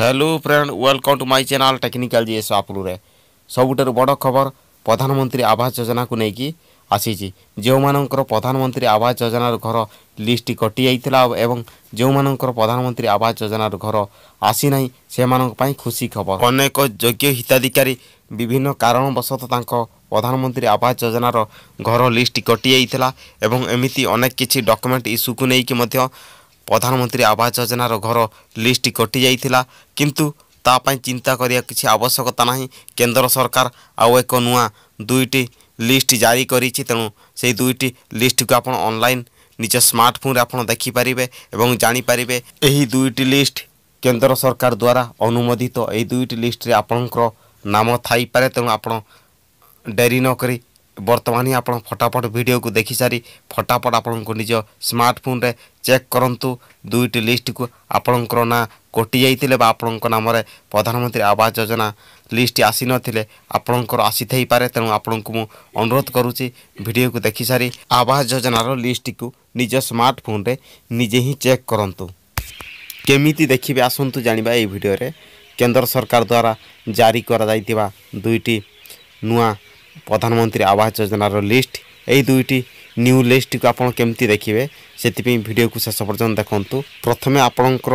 hello friend welcome to my channel technical GS ଆପଲୁରେ ସବୁଠାରୁ ବଡ଼ ଖବର ପ୍ରଧାନମନ୍ତ୍ରୀ ଆବାସ ଯୋଜନାକୁ ନେଇକି ଆସିଛି ଯେଉଁମାନଙ୍କର ପ୍ରଧାନମନ୍ତ୍ରୀ ଆବାସ ଯୋଜନାର ଘର ଲିଷ୍ଟ କଟିଯାଇଥିଲା ଏବଂ ଯେଉଁମାନଙ୍କର ପ୍ରଧାନମନ୍ତ୍ରୀ ଆବାସ ଯୋଜନାର ଘର ଆସିନାହିଁ ସେମାନଙ୍କ ପାଇଁ ଖୁସି ଖବର ଅନେକ ଯୋଗ୍ୟ ହିତାଧିକାରୀ ବିଭିନ୍ନ କାରଣବଶତଃ ତାଙ୍କ ପ୍ରଧାନମନ୍ତ୍ରୀ ଆବାସ ଯୋଜନାର ଘର ଲିଷ୍ଟ କଟିଯାଇଥିଲା ଏବଂ ଏମିତି ଅନେକ କିଛି ଡକ୍ୟୁମେଣ୍ଟ ଇସ୍ୟୁକୁ ନେଇକି ମଧ୍ୟ প্রধানমন্ত্রী আবাস যোজনার ঘর লিস্ট কটি যাই কিন্তু তা চিন্তা করা কিছু আবশ্যকতা না কেন্দ্র সরকার আউ এক নূয়া দুইটি লিস্ট জারি করেছি তেমন সেই দুইটি লিষ্টকে আপনার অনলাইন নিজ স্মার্টফোনে আপনার দেখিপারে এবং জাঁপারে এই দুইটি লিস্ট কেন্দ্র সরকার দ্বারা অনুমোদিত এই দুইটি লিস্টে আপনার নাম থাইপরে তেমন আপনার ডেরি নকরি বর্তমানে আপনার ফটাফট ভিডিওকে দেখি সারি ফটাফট আপনার নিজ স্মার্টফোনে চেক করতু দুইটি লিষ্টকু আপনার না কটি যাই বা আপনার নামে প্রধানমন্ত্রী আবাস যোজনা লিষ্ট আসি নথিলে আপনার আসি থাইপরে তেমন আপনার মু অনুরোধ করুছি ভিডিওকে দেখি সারি আবাস যোজনার লিষ্টকু নিজ স্মার্টফোনে নিজে হি চেক করতু কেমিতি দেখবে আসন্তু জাঁয়া এই ভিডিওরে কেন্দ্র সরকার দ্বারা জারি করা যাইতিবা দুইটি নূয়া প্রধানমন্ত্রী আবাস যোজনার লিষ্ট এই দুইটি নিউ লিষ্টକୁ ଆପଣ କେମିତି ଦେଖିବେ ସେଥିପାଇଁ ଭିଡ଼ିଓକୁ ଶେଷ ପର୍ଯ୍ୟନ୍ତ ଦେଖନ୍ତୁ ପ୍ରଥମେ ଆପଣଙ୍କର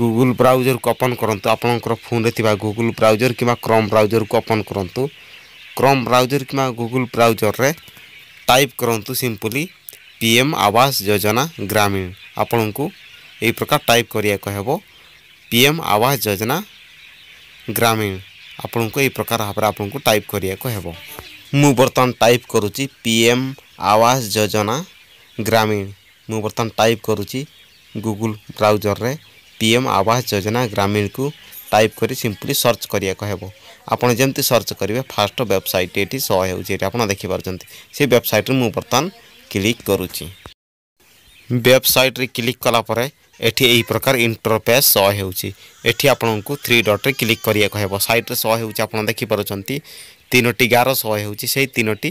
ଗୁଗୁଲ୍ ବ୍ରାଉଜର୍କୁ ଓପନ୍ କରନ୍ତୁ ଆପଣଙ୍କର ଫୋନ୍ରେ ଥିବା ଗୁଗୁଲ୍ ବ୍ରାଉଜର୍ କିମ୍ବା କ୍ରମ୍ ବ୍ରାଉଜର୍କୁ ଓପନ୍ କରନ୍ତୁ କ୍ରମ୍ ବ୍ରାଉଜର୍ କିମ୍ବା ଗୁଗୁଲ୍ ବ୍ରାଉଜର୍ରେ ଟାଇପ୍ କରନ୍ତୁ simply P M Awas Yojana Gramin ଆପଣଙ୍କୁ ଏହି ପ୍ରକାର ଟାଇପ୍ କରିବାକୁ ହେବ ପି ଏମ୍ ଆବାସ ଯୋଜନା ଗ୍ରାମୀଣ आपण को एक प्रकार भाव आपको टाइप करने को बर्तमान टाइप करुच्ची पीएम आवास योजना ग्रामीण मुझ बर्तमान टाइप करुच्ची गुगुल ब्राउजर में एम आवास योजना ग्रामीण को टाइप कर सिंपली सर्च करने को आपड़ जमी सर्च करेंगे फास्ट व्वेबसाइट ये सो होती आप देखिपारे से वेबसाइट मुझे बर्तमान क्लिक करुच्ची वेबसाइट क्लिक कलापर ଏଠି ଏହି ପ୍ରକାର ଇଣ୍ଟରଫେସ୍ ଶହ ହେଉଛି ଏଠି ଆପଣଙ୍କୁ ଥ୍ରୀ ଡଟ୍ରେ କ୍ଲିକ୍ କରିବାକୁ ହେବ ସାଇଟ୍ରେ ଶହ ହେଉଛି ଆପଣ ଦେଖିପାରୁଛନ୍ତି ତିନୋଟି ଗାର ଶହ ହେଉଛି ସେଇ ତିନୋଟି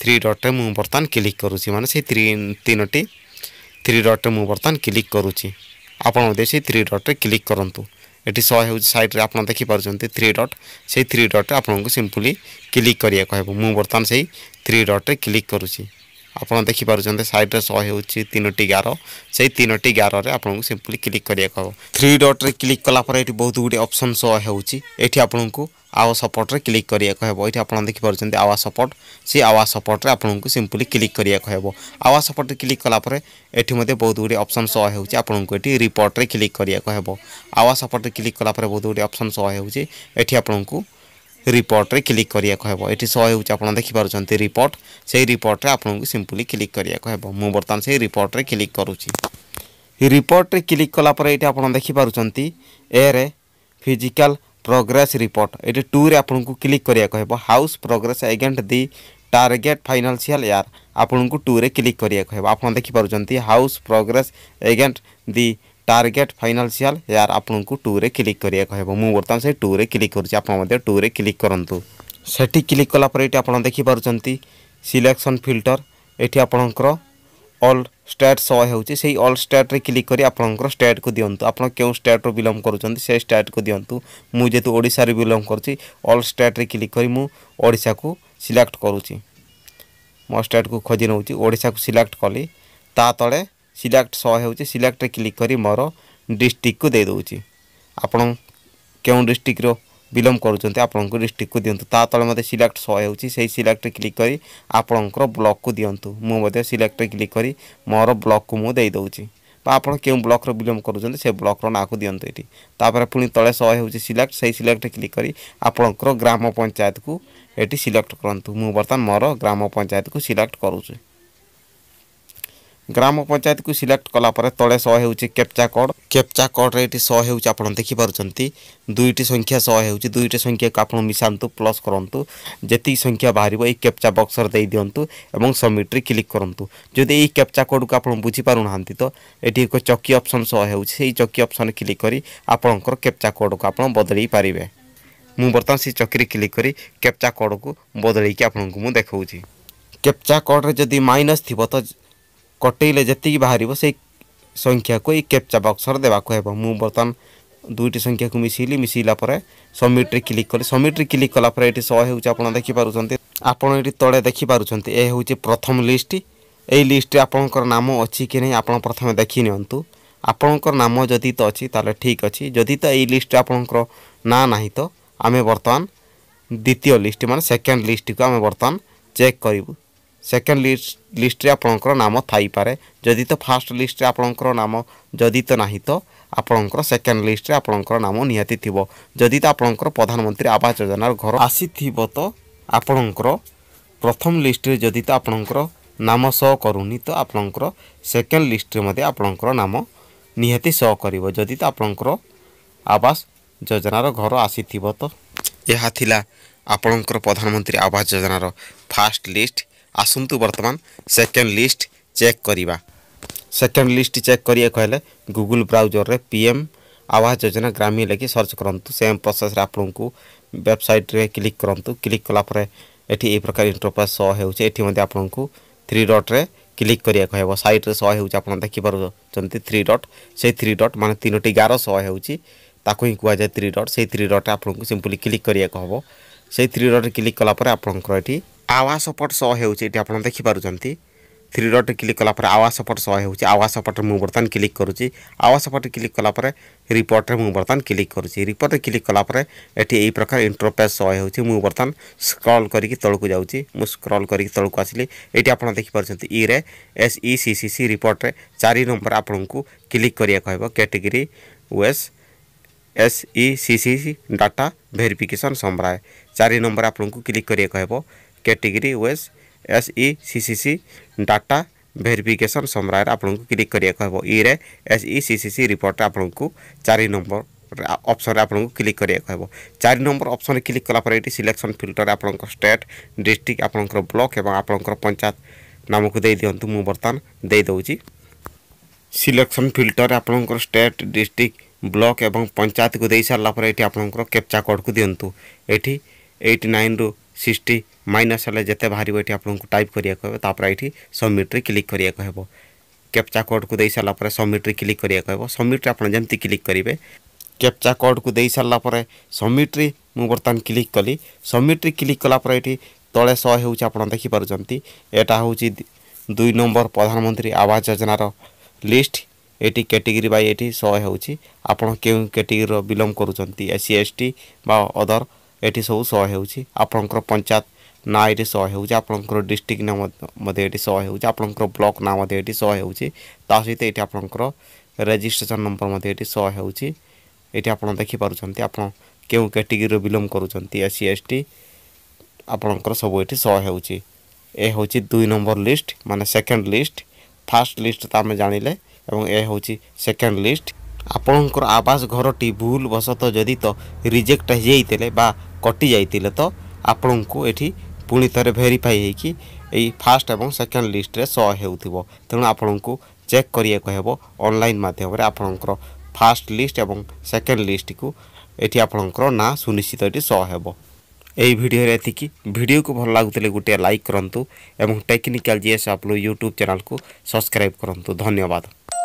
ଥ୍ରୀ ଡଟ୍ରେ ମୁଁ ବର୍ତ୍ତମାନ କ୍ଲିକ୍ କରୁଛି ମାନେ ସେଇ ଥ୍ରୀ ତିନୋଟି ଥ୍ରୀ ଡଟ୍ରେ ମୁଁ ବର୍ତ୍ତମାନ କ୍ଲିକ୍ କରୁଛି ଆପଣ ମଧ୍ୟ ସେଇ ଥ୍ରୀ ଡଟ୍ରେ କ୍ଲିକ୍ କରନ୍ତୁ ଏଠି ଶହ ହେଉଛି ସାଇଟ୍ରେ ଆପଣ ଦେଖିପାରୁଛନ୍ତି ଥ୍ରୀ ଡଟ୍ ସେଇ ଥ୍ରୀ ଡଟ୍ରେ ଆପଣଙ୍କୁ ସିମ୍ପଲି କ୍ଲିକ୍ କରିବାକୁ ହେବ ମୁଁ ବର୍ତ୍ତମାନ ସେଇ ଥ୍ରୀ ଡଟ୍ରେ କ୍ଲିକ୍ କରୁଛି ଆପଣ ଦେଖିପାରୁଛନ୍ତି ସାଇଡ଼୍ରେ ଶହେ ହେଉଛି ତିନୋଟି ଗାର ସେଇ ତିନୋଟି ଗାରରେ ଆପଣଙ୍କୁ ସିମ୍ପଲି କ୍ଲିକ୍ କରିବାକୁ ହେବ ଥ୍ରୀ ଡଟ୍ରେ କ୍ଲିକ୍ କଲା ପରେ ଏଠି ବହୁତ ଗୁଡ଼ିଏ ଅପସନ୍ ଶୋ ହେଉଛି ଏଠି ଆପଣଙ୍କୁ ଆୱା ସପୋର୍ଟରେ କ୍ଲିକ୍ କରିବାକୁ ହେବ ଏଠି ଆପଣ ଦେଖିପାରୁଛନ୍ତି ଆୱା ସପୋର୍ଟ ସେ ଆୱା ସପୋର୍ଟରେ ଆପଣଙ୍କୁ ସିମ୍ପଲି କ୍ଲିକ୍ କରିବାକୁ ହେବ ଆୱା ସପୋର୍ଟରେ କ୍ଲିକ୍ କଲା ପରେ ଏଠି ମଧ୍ୟ ବହୁତ ଗୁଡ଼ିଏ ଅପସନ୍ ସହ ହେଉଛି ଆପଣଙ୍କୁ ଏଠି ରିପୋର୍ଟରେ କ୍ଲିକ୍ କରିବାକୁ ହେବ ଆୱା ସପୋର୍ଟରେ କ୍ଲିକ୍ କଲା ପରେ ବହୁତ ଗୁଡ଼ିଏ ଅପସନ୍ ସହ ହେଉଛି ଏଠି ଆପଣଙ୍କୁ ରିପୋର୍ଟରେ କ୍ଲିକ୍ କରିବାକୁ ହେବ ଏଠି ଶହେ ହେଉଛି ଆପଣ ଦେଖିପାରୁଛନ୍ତି ରିପୋର୍ଟ ସେଇ ରିପୋର୍ଟରେ ଆପଣଙ୍କୁ ସିମ୍ପଲି କ୍ଲିକ୍ କରିବାକୁ ହେବ ମୁଁ ବର୍ତ୍ତମାନ ସେଇ ରିପୋର୍ଟରେ କ୍ଲିକ୍ କରୁଛି ରିପୋର୍ଟରେ କ୍ଲିକ୍ କଲା ପରେ ଏଇଠି ଆପଣ ଦେଖିପାରୁଛନ୍ତି ଏରେ ଫିଜିକାଲ ପ୍ରୋଗ୍ରେସ୍ ରିପୋର୍ଟ ଏଠି ଟୁରେ ଆପଣଙ୍କୁ କ୍ଲିକ୍ କରିବାକୁ ହେବ house progress against the target financial year आपको टू रे क्लिक करने को आप देखिपुट house progress against the target financial year আপনার টুরে ক্লিক করা কহব মু বর্তমান সেই টুরে ক্লিক করছি আপনার টুরে ক্লিক করতু সেটি ক্লিক কলাপরে এটি আপনার দেখিপারছেন সিলেকশন ফিল্টর এটি আপনার অল ষ্টেট শো ହେଉଛି ସେଇ ଅଲ୍ ଷ୍ଟେଟ୍ରେ କ୍ଲିକ୍ କରି ଆପଣଙ୍କର ଷ୍ଟେଟ୍କୁ ଦିଅନ୍ତୁ ଆପଣ କେଉଁ ଷ୍ଟେଟ୍ରୁ ବିଲଙ୍ଗ କରୁଛନ୍ତି ସେ ଷ୍ଟେଟ୍କୁ ଦିଅନ୍ତୁ ମୁଁ ଯେହେତୁ ଓଡ଼ିଶାରୁ ବିଲଙ୍ଗ କରୁଛି ଅଲ୍ ଷ୍ଟେଟ୍ରେ କ୍ଲିକ୍ କରି ମୁଁ ଓଡ଼ିଶାକୁ ସିଲେକ୍ଟ କରୁଛି ମୋ ଷ୍ଟେଟ୍କୁ ଖୋଜି ନେଉଛି ଓଡ଼ିଶାକୁ ସିଲେକ୍ଟ କଲି ତା ତଳେ ସିଲେକ୍ଟ ସହ ହେଉଛି ସିଲେକ୍ଟରେ କ୍ଲିକ୍ କରି ମୋର ଡିଷ୍ଟ୍ରିକ୍ଟକୁ ଦେଇଦେଉଛି ଆପଣ କେଉଁ ଡିଷ୍ଟ୍ରିକ୍ଟର ବିଲଙ୍ଗ କରୁଛନ୍ତି ଆପଣଙ୍କୁ ଡିଷ୍ଟ୍ରିକ୍ଟକୁ ଦିଅନ୍ତୁ ତା ତଳେ ମୋତେ ସିଲେକ୍ଟ ସହ ହେଉଛି ସେଇ ସିଲେକ୍ଟରେ କ୍ଲିକ୍ କରି ଆପଣଙ୍କର ବ୍ଲକ୍କୁ ଦିଅନ୍ତୁ ମୁଁ ମଧ୍ୟ ସିଲେକ୍ଟରେ କ୍ଲିକ୍ କରି ମୋର ବ୍ଲକ୍କୁ ମୁଁ ଦେଇଦେଉଛି বা আপনার কেউ ব্লকর বিলম্ব করছেন সে ব্লকর নাঁকু দিও এটি তাপরে পুঁ তলে শহে হচ্ছে সিলেক্ট সেই সিলেক্ট ক্লিক করে আপনার গ্রাম পঞ্চায়েতকু এটি সিলেক্ট করতু মু বর্তমান মর গ্রাম পঞ্চায়েতকু সিলেক্ট করুছি গ্রাম পঞ্চায়েতকে সিলেক্ট কলাপরে তলে শহ হচ্ছে ক্যাপচা কোড ক্যাপচা কোডরে এটি শহ হচ্ছে আপনার দেখিপারুচ্ছেন দুইটি সংখ্যা শহ হচ্ছে দুইটি সংখ্যাকে আপনার মিশাতু প্লস করতু যেত সংখ্যা বাহার এই ক্যাপচা বক্সরে দিয়ে দিও এবং সবমিট্রে ক্লিক করতু যদি এই ক্যাপচা কোডকে আপনার বুঝিপার না তো এটি এক চকি অপসন শহ হচ্ছে সেই চকি অপসন ক্লিক করে আপনার ক্যাপচা কোডকে আপনার বদলাই পারে ମୁଁ ବର୍ତ୍ତମାନ ସେ ଚକିରେ କ୍ଲିକ୍ କରି କ୍ୟାପ୍ଚା କୋଡ଼କୁ ବଦଳେଇକି ଆପଣଙ୍କୁ ମୁଁ ଦେଖାଉଛି କ୍ୟାପ୍ଚା କୋଡ଼ରେ ଯଦି ମାଇନସ୍ ଥିବ ତ କଟେଇଲେ ଯେତିକି ବାହାରିବ ସେଇ ସଂଖ୍ୟାକୁ ଏଇ କ୍ୟାପ୍ଚା ବକ୍ସରେ ଦେବାକୁ ହେବ ମୁଁ ବର୍ତ୍ତମାନ ଦୁଇଟି ସଂଖ୍ୟାକୁ ମିଶାଇଲି ମିଶାଇଲା ପରେ ସବମିଟ୍ରେ କ୍ଲିକ୍ କଲି ସବମିଟ୍ରେ କ୍ଲିକ୍ କଲା ପରେ ଏଠି ଶହେ ହେଉଛି ଆପଣ ଦେଖିପାରୁଛନ୍ତି ଆପଣ ଏଠି ତଳେ ଦେଖିପାରୁଛନ୍ତି ଏ ହେଉଛି ପ୍ରଥମ ଲିଷ୍ଟ ଏଇ ଲିଷ୍ଟରେ ଆପଣଙ୍କର ନାମ ଅଛି କି ନାହିଁ ଆପଣ ପ୍ରଥମେ ଦେଖିନିଅନ୍ତୁ ଆପଣଙ୍କର ନାମ ଯଦି ତ ଅଛି ତାହେଲେ ଠିକ୍ ଅଛି ଯଦି ତ ଏଇ ଲିଷ୍ଟରେ ଆପଣଙ୍କର ନାଁ ନାହିଁ ତ ଆମେ ବର୍ତ୍ତମାନ ଦ୍ୱିତୀୟ ଲିଷ୍ଟ ମାନେ ସେକେଣ୍ଡ ଲିଷ୍ଟକୁ ଆମେ ବର୍ତ୍ତମାନ ଚେକ୍ କରିବୁ ସେକେଣ୍ଡ ଲିଷ୍ଟରେ ଆପଣଙ୍କର ନାମ ଥାଇପାରେ ଯଦି ତ ଫାଷ୍ଟ ଲିଷ୍ଟରେ ଆପଣଙ୍କର ନାମ ଯଦି ତ ନାହିଁ ତ ଆପଣଙ୍କର ସେକେଣ୍ଡ ଲିଷ୍ଟରେ ଆପଣଙ୍କର ନାମ ନିହାତି ଥିବ ଯଦି ତ ଆପଣଙ୍କର ପ୍ରଧାନମନ୍ତ୍ରୀ ଆବାସ ଯୋଜନାର ଘର ଆସିଥିବ ତ ଆପଣଙ୍କର ପ୍ରଥମ ଲିଷ୍ଟରେ ଯଦି ତ ଆପଣଙ୍କର ନାମ ସହ କରୁନି ତ ଆପଣଙ୍କର ସେକେଣ୍ଡ ଲିଷ୍ଟରେ ମଧ୍ୟ ଆପଣଙ୍କର ନାମ ନିହାତି ସହ କରିବ ଯଦି ତ ଆପଣଙ୍କର ଆବାସ ଯୋଜନାର ଘର ଆସିଥିବ ତ ଏହା ଥିଲା ଆପଣଙ୍କର ପ୍ରଧାନମନ୍ତ୍ରୀ ଆବାସ ଯୋଜନାର ଫାଷ୍ଟ ଲିଷ୍ଟ ଆସନ୍ତୁ ବର୍ତ୍ତମାନ ସେକେଣ୍ଡ ଲିଷ୍ଟ ଚେକ୍ କରିବା ସେକେଣ୍ଡ ଲିଷ୍ଟ ଚେକ୍ କରିବାକୁ ହେଲେ ଗୁଗୁଲ ବ୍ରାଉଜରରେ ପି ଏମ୍ ଆବାସ ଯୋଜନା ଗ୍ରାମୀଣ ଲେଖି ସର୍ଚ୍ଚ କରନ୍ତୁ ସେମ୍ ପ୍ରୋସେସ୍ରେ ଆପଣଙ୍କୁ ୱେବସାଇଟ୍ରେ କ୍ଲିକ୍ କରନ୍ତୁ କ୍ଲିକ୍ କଲାପରେ ଏଠି ଏହି ପ୍ରକାର ଇଣ୍ଟରପ୍ରାଇଜ୍ ସହ ହେଉଛି ଏଠି ମଧ୍ୟ ଆପଣଙ୍କୁ ଥ୍ରୀ ଡଟ୍ରେ କ୍ଲିକ୍ କରିବାକୁ ହେବ ସାଇଟ୍ରେ ସହ ହେଉଛି ଆପଣ ଦେଖିପାରୁଛନ୍ତି ଥ୍ରୀ ଡଟ୍ ସେଇ ଥ୍ରୀ ଡଟ୍ ମାନେ ତିନୋଟି ଗାର ସହ ହେଉଛି ତାକୁ ହିଁ କୁହାଯାଏ ଥ୍ରୀ ଡଟ୍ ସେଇ ଥ୍ରୀ ଡଟ୍ରେ ଆପଣଙ୍କୁ ସିମ୍ପଲି କ୍ଲିକ୍ କରିବାକୁ ହେବ ସେଇ ଥ୍ରୀ ଡଟ୍ରେ କ୍ଲିକ୍ କଲାପରେ ଆପଣଙ୍କର ଏଠି आवा सपोर्ट सौ हो आपड़ देखिपुं थ्री डट क्लिक कलापर आवा सपोर्ट सौ हो आवा सपोर्ट मुझ बर्तमान क्लिक करुच्ची आवा सपोर्ट क्लिक कलापर रिपोर्ट मुझ बर्तमान क्लिक करुच्ची रिपोर्ट क्लिक कलापर ये यही प्रकार इंटरपेज सौ हो बर्तमान स्क्रल करके तौक जाऊँगी मुझ स्क्रल करी तौक आसली ये आप देखिपुं इरे एस इ सी सी सी रिपोर्ट चार नंबर आपन को क्लिक कराया कह कैटेगरी ओएस एस इ सी सी डाटा भेरिफिकेसन संब्राए चार नंबर आपन को क्लिक कराया कह category wise S E C C data ডাটা ভেরিফিকেসন ସମୟରେ ଆପଣଙ୍କୁ କ୍ଲିକ୍ କରିବାକୁ ହେବ ଇରେ ଏସ୍ ଇ ସି ସି ସି ରିପୋର୍ଟରେ ଆପଣଙ୍କୁ ଚାରି ନମ୍ବର ଅପସନରେ ଆପଣଙ୍କୁ କ୍ଲିକ୍ କରିବାକୁ ହେବ ଚାରି ନମ୍ବର ଅପସନରେ କ୍ଲିକ୍ କଲାପରେ ଏଠି ସିଲେକ୍ସନ୍ ଫିଲ୍ଟରରେ ଆପଣଙ୍କ ଷ୍ଟେଟ୍ ଡିଷ୍ଟ୍ରିକ୍ଟ ଆପଣଙ୍କର ବ୍ଲକ୍ ଏବଂ ଆପଣଙ୍କର ପଞ୍ଚାୟତ ନାମକୁ ଦେଇଦିଅନ୍ତୁ ମୁଁ ବର୍ତ୍ତମାନ ଦେଇଦେଉଛି ସିଲେକ୍ସନ୍ ଫିଲ୍ଟରରେ ଆପଣଙ୍କର ଷ୍ଟେଟ୍ ଡିଷ୍ଟ୍ରିକ୍ଟ ବ୍ଲକ୍ ଏବଂ ପଞ୍ଚାୟତକୁ ଦେଇସାରିଲା ପରେ ଏଠି ଆପଣଙ୍କର କ୍ୟାପ୍ଚା କୋଡ଼୍କୁ ଦିଅନ୍ତୁ ଏଠି ଏଇଟ୍ ନାଇନ୍ରୁ ସିକ୍ସଟି মাইনস হলে যেতে বাহার এটি আপনার টাইপ করা তাপরে এটি সবমিট্রে ক্লিক করা হব ক্যাপচা কোড্কু দিয়ে সারা পরে সবমিট্রে ক্লিক করা হব সবমিট্রে আপনার যেমন ক্লিক করবে ক্যাপচা কোড্কু দিয়ে সারা পরে সবমিট্রে মু বর্তমান ক্লিক কলি সবমিট্রে ক্লিক কলাপরে এটি তলে শ হচ্ছে আপনার দেখিপারুম এটা হচ্ছে দুই নম্বর প্রধানমন্ত্রী আবাস যোজনার লিষ্ট এটি ক্যাটেগরি বাই এটি শহে হচ্ছে আপনার কেউ ক্যাটেগরি বিলং করছেন এসি এসটি বা অদর এটি সব শহে হচ্ছে আপনার পঞ্চায়েত ନା ଏଠି ଶହେ ହେଉଛି ଆପଣଙ୍କର ଡିଷ୍ଟ୍ରିକ୍ଟ ନାଁ ମଧ୍ୟ ଏଠି ଶହେ ହେଉଛି ଆପଣଙ୍କର ବ୍ଲକ୍ ନାଁ ମଧ୍ୟ ଏଠି ଶହେ ହେଉଛି ତା ସହିତ ଏଠି ଆପଣଙ୍କର ରେଜିଷ୍ଟ୍ରେସନ୍ ନମ୍ବର ମଧ୍ୟ ଏଠି ଶହେ ହେଉଛି ଏଠି ଆପଣ ଦେଖିପାରୁଛନ୍ତି ଆପଣ କେଉଁ କ୍ୟାଟେଗୋରୀରୁ ବିଲଙ୍ଗ କରୁଛନ୍ତି ଏସ୍ ସି ଏସ୍ ଟି ଆପଣଙ୍କର ସବୁ ଏଠି ଶହେ ହେଉଛି ଏ ହେଉଛି ଦୁଇ ନମ୍ବର ଲିଷ୍ଟ ମାନେ ସେକେଣ୍ଡ ଲିଷ୍ଟ ଫାର୍ଷ୍ଟ ଲିଷ୍ଟ ତ ଆମେ ଜାଣିଲେ ଏବଂ ଏ ହେଉଛି ସେକେଣ୍ଡ ଲିଷ୍ଟ ଆପଣଙ୍କର ଆବାସ ଘରଟି ଭୁଲ ବଶତଃ ଯଦି ତ ରିଜେକ୍ଟ ହୋଇଯାଇଥିଲେ ବା କଟି ଯାଇଥିଲେ ତ ଆପଣଙ୍କୁ ଏଠି ପୁଣି ଥରେ ଭେରିଫାଇ ହୋଇକି ଏଇ ଫାର୍ଷ୍ଟ ଏବଂ ସେକେଣ୍ଡ ଲିଷ୍ଟରେ ସ ହେଉଥିବ ତେଣୁ ଆପଣଙ୍କୁ ଚେକ୍ କରିବାକୁ ହେବ ଅନଲାଇନ୍ ମାଧ୍ୟମରେ ଆପଣଙ୍କର ଫାର୍ଷ୍ଟ ଲିଷ୍ଟ ଏବଂ ସେକେଣ୍ଡ ଲିଷ୍ଟକୁ ଏଠି ଆପଣଙ୍କର ନାଁ ସୁନିଶ୍ଚିତ ଏଠି ସ ହେବ ଏହି ଭିଡ଼ିଓରେ ଏତିକି ଭିଡ଼ିଓକୁ ଭଲ ଲାଗୁଥିଲେ ଗୋଟିଏ ଲାଇକ୍ କରନ୍ତୁ ଏବଂ ଟେକ୍ନିକାଲ ଜିଏସ୍ ଆପ୍ଲୁ ୟୁଟ୍ୟୁବ୍ ଚ୍ୟାନେଲ୍କୁ ସବସ୍କ୍ରାଇବ୍ କରନ୍ତୁ ଧନ୍ୟବାଦ